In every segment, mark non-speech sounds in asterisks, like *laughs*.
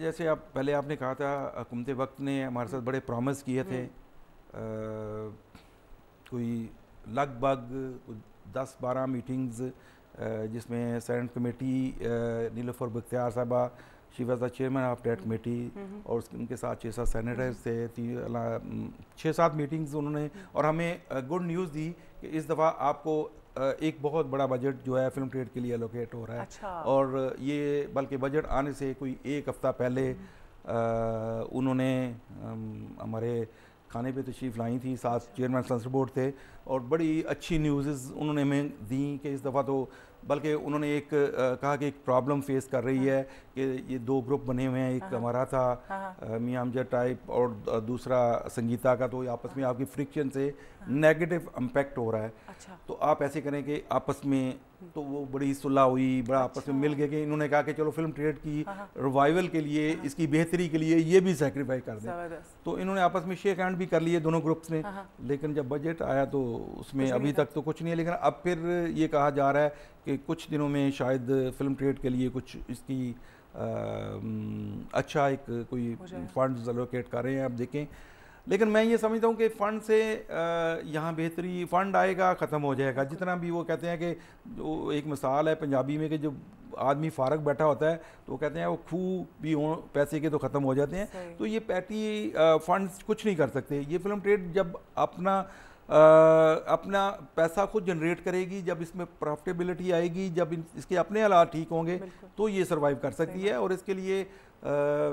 जैसे आप पहले आपने कहा था हुकूमत वक्त ने हमारे साथ बड़े प्रॉमिस किए थे आ, हम्म। कोई लगभग दस बारह मीटिंग्स जिसमें सेंट कमेटी नीलोफर बख्तियार साहबा she chairman of that committee और उसके उनके साथ छः सात सैनिटर्स हम्म। थे छः सात मीटिंग्स उन्होंने और हमें गुड न्यूज़ दी कि इस दफ़ा आपको एक बहुत बड़ा बजट जो है फिल्म ट्रेड के लिए एलोकेट हो रहा है अच्छा। और ये बल्कि बजट आने से कोई एक हफ़्ता पहले आ, हम्म। उन्होंने हमारे खाने पे तशरीफ़ लाई थी साथ चेयरमैन संसद बोर्ड थे और बड़ी अच्छी न्यूज़ उन्होंने हमें दी कि इस दफ़ा तो बल्कि उन्होंने एक आ, कहा कि एक प्रॉब्लम फेस कर रही है कि ये दो ग्रुप बने हुए हैं एक हमारा था मियाँ टाइप और दूसरा संगीता का तो आपस में हाँ। आपकी फ्रिक्शन से नेगेटिव हाँ। इम्पेक्ट हो रहा है अच्छा। तो आप ऐसे करें कि आपस में हम्म। तो वो बड़ी सुलह हुई बड़ा आपस में मिल अच्छा। गए कि इन्होंने कहा कि चलो फिल्म ट्रेड की रिवाइवल हाँ, के लिए इसकी बेहतरी के लिए ये भी सेक्रीफाई कर दें तो इन्होंने आपस में शेक हैंड भी कर लिए दोनों ग्रुप्स ने लेकिन जब बजट आया तो उसमें अभी तक तो कुछ नहीं है लेकिन अब फिर ये कहा जा रहा है कि कुछ दिनों में शायद फिल्म ट्रेड के लिए कुछ इसकी आ, अच्छा एक कोई फंड्स एलोकेट कर रहे हैं आप देखें लेकिन मैं ये समझता हूँ कि फ़ंड से यहाँ बेहतरी फ़ंड आएगा ख़त्म हो जाएगा जितना भी वो कहते हैं कि एक मिसाल है पंजाबी में कि जो आदमी फारक बैठा होता है तो कहते हैं वो खू भी हो पैसे के तो ख़त्म हो जाते हैं तो ये पैटी फ़ंड्स कुछ नहीं कर सकते ये फिल्म ट्रेड जब अपना अपना पैसा खुद जनरेट करेगी जब इसमें प्रॉफिटेबिलिटी आएगी जब इसके अपने हालात ठीक होंगे तो ये सर्वाइव कर सकती है और इसके लिए आ,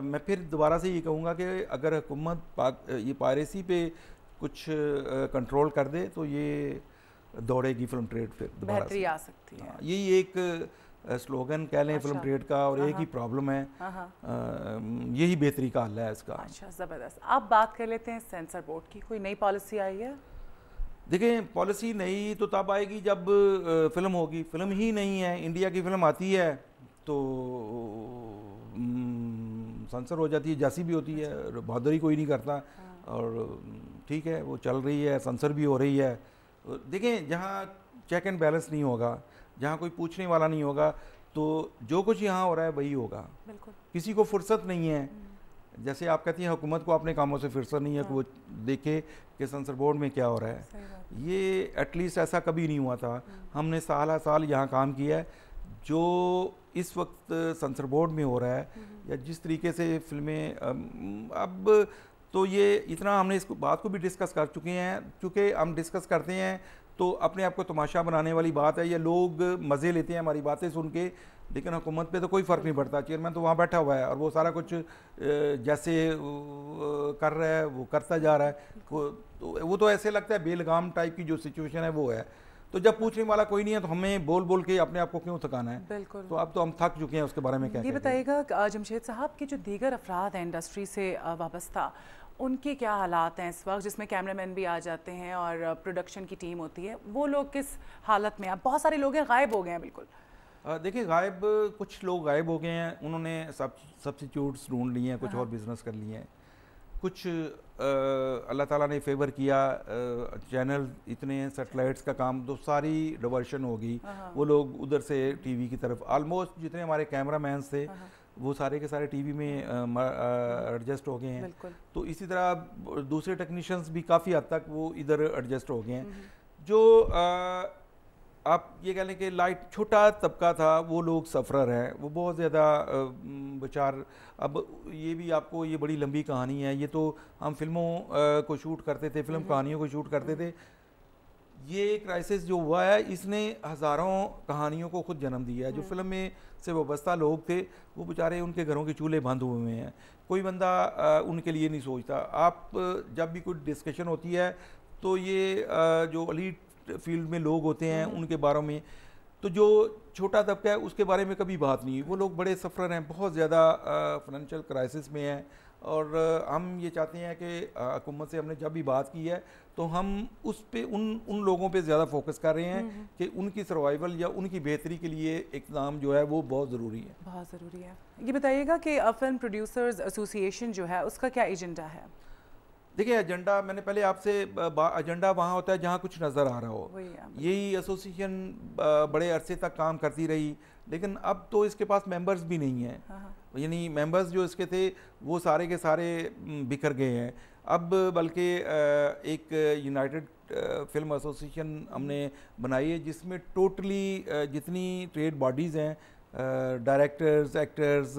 मैं फिर दोबारा से ये कहूँगा कि अगर हुकूमत ये पायरेसी पे कुछ कंट्रोल कर दे तो ये दौड़ेगी फिल्म ट्रेड फिर दोबारा आ सकती है हाँ, यही एक स्लोगन कह लें फिल्म अच्छा। ट्रेड का और एक ही प्रॉब्लम हाँ, हाँ। है यही बेहतरी का हल है इसका अच्छा ज़बरदस्त आप बात कर लेते हैं सेंसर बोर्ड की कोई नई पॉलिसी आई है देखें पॉलिसी नई तो तब आएगी जब फिल्म होगी फिल्म ही नहीं है इंडिया की फिल्म आती है तो हम्म, सेंसर हो जाती है जैसी भी होती है अच्छा। बहादुरी कोई नहीं करता हाँ। और ठीक है वो चल रही है सेंसर भी हो रही है देखें जहाँ चेक एंड बैलेंस नहीं होगा जहाँ कोई पूछने वाला नहीं होगा तो जो कुछ यहाँ हो रहा है वही होगा किसी को फुर्सत नहीं है हम्म। जैसे आप कहती हैं हुकूमत को अपने कामों से फिरसत नहीं है हाँ। कि वो हाँ। देखे कि सेंसर बोर्ड में क्या हो रहा है ये एटलीस्ट ऐसा कभी नहीं हुआ था हमने साल साल यहाँ काम किया है जो इस वक्त सेंसर बोर्ड में हो रहा है हम्म, हम्म। या जिस तरीके से फिल्में अब तो ये इतना हमने इस बात को भी डिस्कस कर चुके हैं चूँकि हम डिस्कस करते हैं तो अपने आप को तमाशा बनाने वाली बात है या लोग मज़े लेते हैं हमारी बातें सुन के लेकिन हुकूमत पे तो कोई फ़र्क नहीं पड़ता चेयरमैन तो वहाँ बैठा हुआ है और वो सारा कुछ जैसे कर रहा है वो करता जा रहा है तो वो तो ऐसे लगता है बेलगाम टाइप की जो सिचुएशन है वो है तो जब पूछने वाला कोई नहीं है तो हमें बोल बोल के अपने आप को क्यों थकाना है बिल्कुल तो अब तो हम थक चुके हैं उसके बारे में क्या ये बताइएगा जमशेद साहब के जो दीगर अफराद हैं इंडस्ट्री से वाबस्ता उनके क्या हालात हैं इस वक्त जिसमें कैमरामैन भी आ जाते हैं और प्रोडक्शन की टीम होती है वो लोग किस हालत में हैं बहुत सारे लोग हैं गायब हो गए हैं बिल्कुल देखिए गायब कुछ लोग गायब हो गए हैं उन्होंने सब सब्सिट्यूट्स ढूंढ लिए हैं कुछ हाँ। और बिजनेस कर लिए हैं कुछ अल्लाह ताला ने फेवर किया आ, चैनल इतने हैं सेटेलाइट्स का काम तो सारी डवर्शन होगी हाँ। वो लोग उधर से टीवी की तरफ आलमोस्ट जितने हमारे कैमरा थे हाँ। वो सारे के सारे टीवी में एडजस्ट हो गए हैं तो इसी तरह दूसरे टेक्नीशियंस भी काफ़ी हद तक वो इधर एडजस्ट हो गए हैं हम्म। जो आ, आप ये कह लें कि लाइट छोटा तबका था वो लोग सफ़रर हैं वो बहुत ज़्यादा बेचार अब ये भी आपको ये बड़ी लंबी कहानी है ये तो हम फिल्मों को शूट करते थे फिल्म हम्म। कहानियों को शूट करते हम्म। थे ये क्राइसिस जो हुआ है इसने हज़ारों कहानियों को खुद जन्म दिया है जो हम्म। फिल्म में से वाबस्ता लोग थे वो बेचारे उनके घरों के चूल्हे बंद हुए हुए हैं कोई बंदा आ, उनके लिए नहीं सोचता आप जब भी कोई डिस्कशन होती है तो ये आ, जो अलीट फील्ड में लोग होते हैं हम्म। उनके बारे में तो जो छोटा तबका है उसके बारे में कभी बात नहीं वो लोग बड़े सफ़र हैं बहुत ज़्यादा फाइनेंशियल क्राइसिस में हैं और हम ये चाहते हैं कि हुकूमत से हमने जब भी बात की है तो हम उस पर उन उन लोगों पे ज़्यादा फोकस कर रहे हैं हम्म, हम्म। कि उनकी सर्वाइवल या उनकी बेहतरी के लिए इकदाम जो है वो बहुत ज़रूरी है बहुत ज़रूरी है ये बताइएगा कि फिल्म प्रोड्यूसर्स एसोसिएशन जो है उसका क्या एजेंडा है देखिए एजेंडा मैंने पहले आपसे एजेंडा वहाँ होता है जहाँ कुछ नज़र आ रहा हो हाँ, यही एसोसिएशन बड़े अरसे तक काम करती रही लेकिन अब तो इसके पास मेंबर्स भी नहीं हैं हाँ, हाँ। यानी मेंबर्स जो इसके थे वो सारे के सारे बिखर गए हैं अब बल्कि एक यूनाइटेड फिल्म एसोसिएशन हमने हम्म। बनाई है जिसमें टोटली जितनी ट्रेड बॉडीज़ हैं डायरेक्टर्स एक्टर्स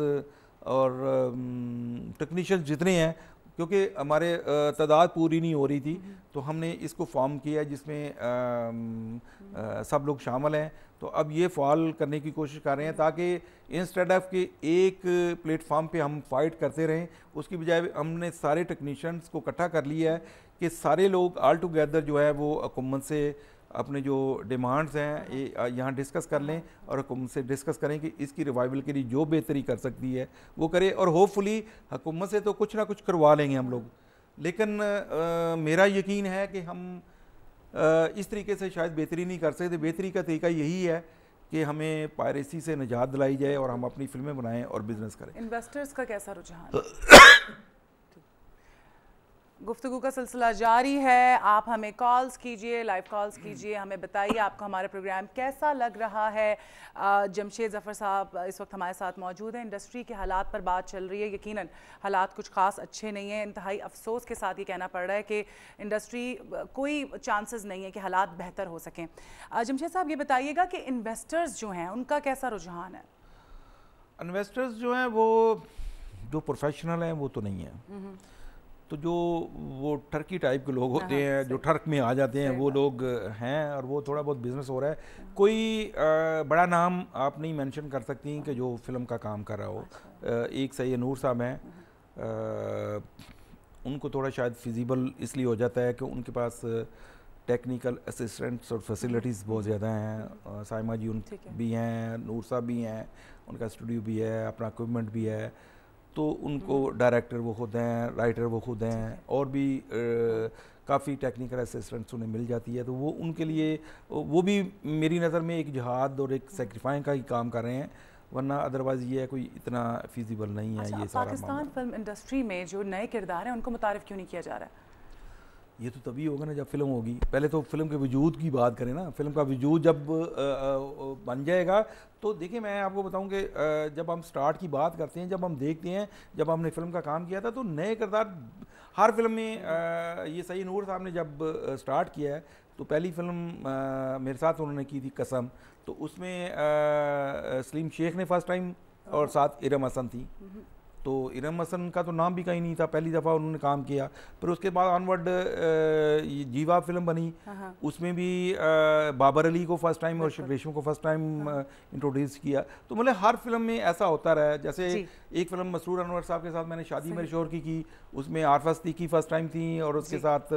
और टेक्नीशियंस जितने हैं क्योंकि हमारे तादाद पूरी नहीं हो रही थी तो हमने इसको फॉर्म किया जिसमें सब लोग शामिल हैं तो अब ये फॉल करने की कोशिश कर रहे हैं ताकि इंस्टेड ऑफ के एक प्लेटफॉर्म पे हम फाइट करते रहें उसकी बजाय हमने सारे टेक्नीशियंस को इकट्ठा कर लिया है कि सारे लोग ऑल टुगेदर जो है वो हुकूमत से अपने जो डिमांड्स हैं ये यहाँ डिस्कस कर लें और हुकूमत से डिस्कस करें कि इसकी रिवाइवल के लिए जो बेहतरी कर सकती है वो करें और होपफुली हुकूमत से तो कुछ ना कुछ करवा लेंगे हम लोग लेकिन आ, मेरा यकीन है कि हम आ, इस तरीके से शायद बेहतरी नहीं कर सकते बेहतरी का तरीका यही है कि हमें पायरेसी से निजात दिलाई जाए और हम अपनी फिल्में बनाएं और बिजनेस करें इन्वेस्टर्स का कैसा रुझान *clears throat* गुफ्तु का सिलसिला जारी है आप हमें कॉल्स कीजिए लाइव कॉल्स कीजिए हमें बताइए आपको हमारा प्रोग्राम कैसा लग रहा है जमशेद ज़फ़र साहब इस वक्त हमारे साथ मौजूद हैं इंडस्ट्री के हालात पर बात चल रही है यकीनन हालात कुछ ख़ास अच्छे नहीं हैं इंतहाई अफसोस के साथ ये कहना पड़ रहा है कि इंडस्ट्री कोई चांसेस नहीं है कि हालात बेहतर हो सकें जमशेद साहब ये बताइएगा कि इन्वेस्टर्स जो हैं उनका कैसा रुझान है इन्वेस्टर्स जो हैं वो जो प्रोफेशनल हैं वो तो नहीं है हम्म। तो जो वो टर्की टाइप के लोग होते हाँ, हैं हाँ, जो टर्क में आ जाते हैं वो लोग हैं और वो थोड़ा बहुत बिजनेस हो रहा है कोई आ, बड़ा नाम आप नहीं मेंशन कर सकती कि जो फिल्म का काम कर रहा हो एक सही नूर साहब हैं उनको थोड़ा शायद फिजिबल इसलिए हो जाता है कि उनके पास टेक्निकल असिस्टेंट्स और फैसिलिटीज़ बहुत ज़्यादा हैं सायमा जी उन भी हैं नूर साहब भी हैं उनका स्टूडियो भी है अपना इक्विपमेंट भी है तो उनको डायरेक्टर वो खुद हैं राइटर वो खुद हैं और भी काफ़ी टेक्निकल असिस्टेंट्स उन्हें मिल जाती है तो वो उनके लिए वो भी मेरी नज़र में एक जहाद और एक सेक्रीफाई का ही काम कर रहे हैं वरना अदरवाइज ये है कोई इतना फिजिबल नहीं है अच्छा, ये पाकिस्तान फिल्म इंडस्ट्री में जो नए किरदार हैं उनको मुतारफ़ क्यों नहीं किया जा रहा है ये तो तभी होगा ना जब फिल्म होगी पहले तो फिल्म के वजूद की बात करें ना फिल्म का वजूद जब आ, आ, बन जाएगा तो देखिए मैं आपको बताऊं कि जब हम स्टार्ट की बात करते हैं जब हम देखते हैं जब हमने फिल्म का काम किया था तो नए किरदार हर फिल्म में आ, ये सही नूर साहब ने जब स्टार्ट किया है तो पहली फिल्म मेरे साथ उन्होंने की थी कसम तो उसमें सलीम शेख ने फर्स्ट टाइम और साथ इरम हसन थी हम्म। तो इरम हसन का तो नाम भी कहीं नहीं था पहली दफ़ा उन्होंने काम किया फिर उसके बाद ऑनवर्ड जीवा फिल्म बनी हाँ, हाँ। उसमें भी बाबर अली को फर्स्ट टाइम और रेशम को फर्स्ट टाइम इंट्रोड्यूस किया तो मतलब हर फिल्म में ऐसा होता रहा है जैसे एक फिल्म मसरूर अनवर साहब के साथ मैंने शादी मेरे शोर की की उसमें आरफा की फर्स्ट टाइम थी और उसके साथ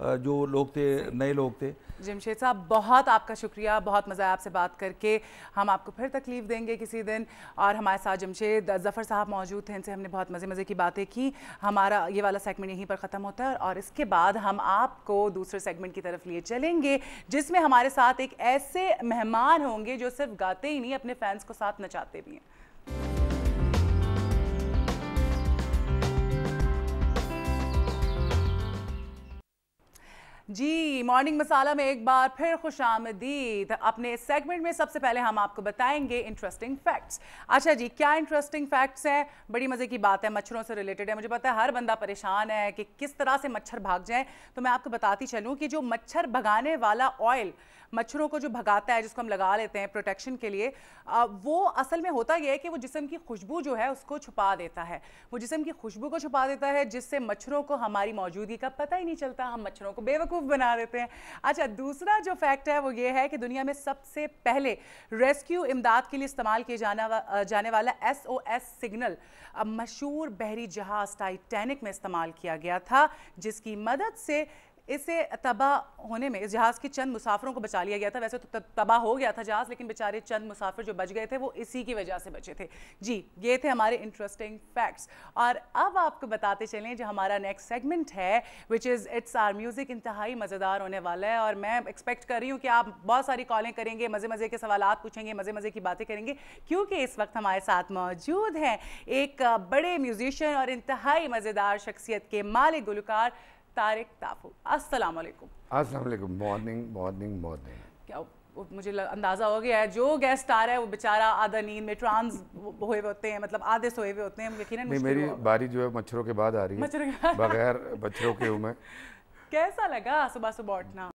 जो लोग थे नए लोग थे जमशेद साहब बहुत आपका शुक्रिया बहुत मज़ा आया आपसे बात करके हम आपको फिर तकलीफ़ देंगे किसी दिन और हमारे साथ जमशेद ज़फ़र साहब मौजूद थे इनसे हमने बहुत मज़े मज़े की बातें की हमारा ये वाला सेगमेंट यहीं पर ख़त्म होता है और इसके बाद हम आपको दूसरे सेगमेंट की तरफ लिए चलेंगे जिसमें हमारे साथ एक ऐसे मेहमान होंगे जो सिर्फ गाते ही नहीं अपने फैंस को साथ नचाते भी हैं जी मॉर्निंग मसाला में एक बार फिर खुश आमदीद अपने सेगमेंट में सबसे पहले हम आपको बताएंगे इंटरेस्टिंग फैक्ट्स अच्छा जी क्या इंटरेस्टिंग फैक्ट्स हैं बड़ी मज़े की बात है मच्छरों से रिलेटेड है मुझे पता है हर बंदा परेशान है कि किस तरह से मच्छर भाग जाएं तो मैं आपको बताती चलूँ कि जो मच्छर भगाने वाला ऑयल मच्छरों को जो भगाता है जिसको हम लगा लेते हैं प्रोटेक्शन के लिए वो असल में होता यह है कि वो जिसम की खुशबू जो है उसको छुपा देता है वो जिसम की खुशबू को छुपा देता है जिससे मच्छरों को हमारी मौजूदगी का पता ही नहीं चलता हम मच्छरों को बेवकूफ़ बेवकूफ़ बना देते हैं अच्छा दूसरा जो फैक्ट है वो ये है कि दुनिया में सबसे पहले रेस्क्यू इमदाद के लिए इस्तेमाल किए जाना जाने वाला एस ओ एस सिग्नल मशहूर बहरी जहाज़ टाइटैनिक में इस्तेमाल किया गया था जिसकी मदद से इसे तबाह होने में इस जहाज़ की चंद मुसाफिरों को बचा लिया गया था वैसे तो तबाह हो गया था जहाज़ लेकिन बेचारे चंद मुसाफिर जो बच गए थे वो इसी की वजह से बचे थे जी ये थे हमारे इंटरेस्टिंग फैक्ट्स और अब आपको बताते चलें जो हमारा नेक्स्ट सेगमेंट है which is it's our music इंतहाई मज़ेदार होने वाला है और मैं एक्सपेक्ट कर रही हूँ कि आप बहुत सारी कॉलें करेंगे मज़े मज़े के सवाल पूछेंगे मज़े मज़े की बातें करेंगे क्योंकि इस वक्त हमारे साथ मौजूद हैं एक बड़े म्यूज़िशन और इंतहाई मज़ेदार शख्सियत के मालिक गुलकार तारिक ताफू अस्सलाम वालेकुम अस्सलाम वालेकुम मॉर्निंग मॉर्निंग मॉर्निंग क्या मुझे अंदाज़ा हो गया है जो गेस्ट आ रहा है वो बेचारा आधा नींद में ट्रांस हुए हुए होते हैं मतलब आधे सोए हुए होते हैं यकीन नहीं मेरी बारी जो है मच्छरों के बाद आ रही है मच्छरों के बगैर मच्छरों के हूँ मैं *laughs* कैसा लगा सुबह सुबह उठना